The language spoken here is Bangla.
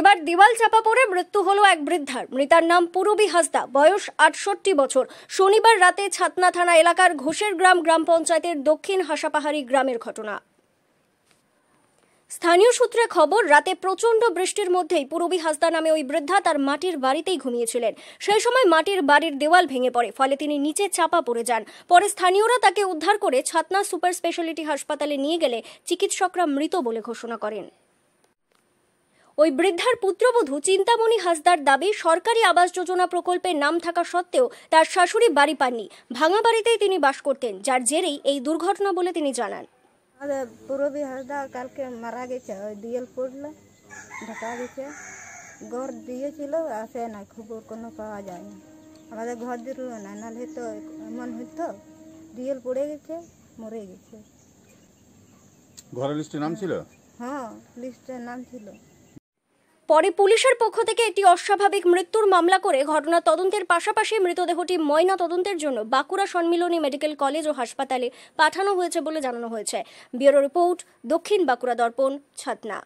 এবার দেওয়াল চাপা পড়ে মৃত্যু হলো এক বৃদ্ধার মৃতার নাম পুরবি হাসদা বয়স আটষট্টি বছর শনিবার রাতে ছাতনা থানা এলাকার ঘোষের গ্রাম গ্রাম পঞ্চায়েতের দক্ষিণ হাসাপাহাড়ি গ্রামের ঘটনা স্থানীয় সূত্রে খবর রাতে প্রচণ্ড বৃষ্টির মধ্যেই পুরবী হাসদা নামে ওই বৃদ্ধা তার মাটির বাড়িতেই ঘুমিয়েছিলেন সেই সময় মাটির বাড়ির দেওয়াল ভেঙে পড়ে ফলে তিনি নিচে চাপা পড়ে যান পরে স্থানীয়রা তাকে উদ্ধার করে ছাতনা সুপার স্পেশালিটি হাসপাতালে নিয়ে গেলে চিকিৎসকরা মৃত বলে ঘোষণা করেন ওই বৃদ্ধার পুত্রবধূ চিন্তামণি হাসদার দাবি সরকারি আবাস যোজনা প্রকল্পের নাম থাকা সত্ত্বেও তার শাশুড়ি বাড়ি পাননি ভাঙা বাড়িতেই তিনি বাস করতেন যার জেরেই এই দুর্ঘটনা বলে তিনি জানান পূরবী হাসদা কালকে মারা গেছে ওই দিয়েল পড়লো ঢাকা গেছে ঘর দিয়েছিল আসে না খবর কোনো পাওয়া যায় না আমাদের ঘর দিল না নাহলে তো এমন হইতো দিয়েল পড়ে গেছে মরে গেছে ঘরের লিস্টে নাম ছিল হ্যাঁ লিস্টে নাম ছিল পরে পুলিশের পক্ষ থেকে একটি অস্বাভাবিক মৃত্যুর মামলা করে ঘটনা তদন্তের পাশাপাশি মৃতদেহটি ময়না তদন্তের জন্য বাঁকুড়া সম্মিলনী মেডিকেল কলেজ ও হাসপাতালে পাঠানো হয়েছে বলে জানানো হয়েছে ব্যুরো রিপোর্ট দক্ষিণ বাঁকুড়া দর্পণ ছাতনা